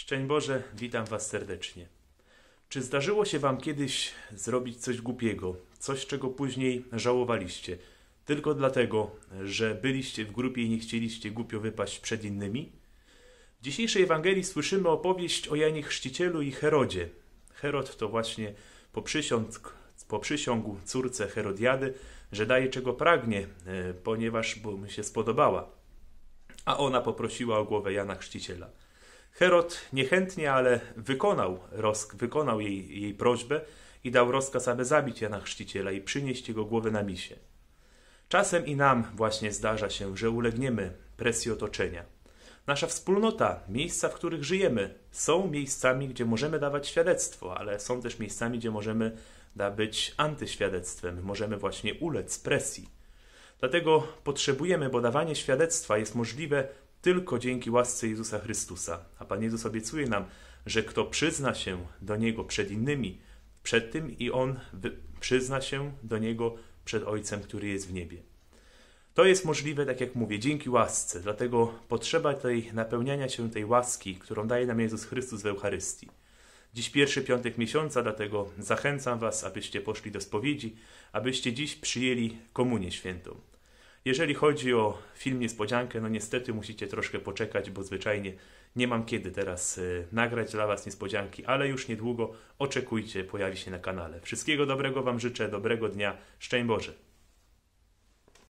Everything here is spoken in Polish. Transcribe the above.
Szczęść Boże, witam Was serdecznie. Czy zdarzyło się Wam kiedyś zrobić coś głupiego, coś czego później żałowaliście, tylko dlatego, że byliście w grupie i nie chcieliście głupio wypaść przed innymi? W dzisiejszej Ewangelii słyszymy opowieść o Janie Chrzcicielu i Herodzie. Herod to właśnie poprzysiągł córce Herodiady, że daje czego pragnie, e, ponieważ mu się spodobała. A ona poprosiła o głowę Jana Chrzciciela. Herod niechętnie, ale wykonał, roz, wykonał jej, jej prośbę i dał rozkaz, aby zabić Jana Chrzciciela i przynieść jego głowę na misie. Czasem i nam właśnie zdarza się, że ulegniemy presji otoczenia. Nasza wspólnota, miejsca, w których żyjemy, są miejscami, gdzie możemy dawać świadectwo, ale są też miejscami, gdzie możemy być antyświadectwem, możemy właśnie ulec presji. Dlatego potrzebujemy, bo dawanie świadectwa jest możliwe tylko dzięki łasce Jezusa Chrystusa. A Pan Jezus obiecuje nam, że kto przyzna się do Niego przed innymi, przed tym i On przyzna się do Niego przed Ojcem, który jest w niebie. To jest możliwe, tak jak mówię, dzięki łasce. Dlatego potrzeba tej napełniania się tej łaski, którą daje nam Jezus Chrystus w Eucharystii. Dziś pierwszy piątek miesiąca, dlatego zachęcam Was, abyście poszli do spowiedzi, abyście dziś przyjęli Komunię Świętą. Jeżeli chodzi o film Niespodziankę, no niestety musicie troszkę poczekać, bo zwyczajnie nie mam kiedy teraz e, nagrać dla Was niespodzianki, ale już niedługo oczekujcie, pojawi się na kanale. Wszystkiego dobrego Wam życzę, dobrego dnia, szczęść Boże!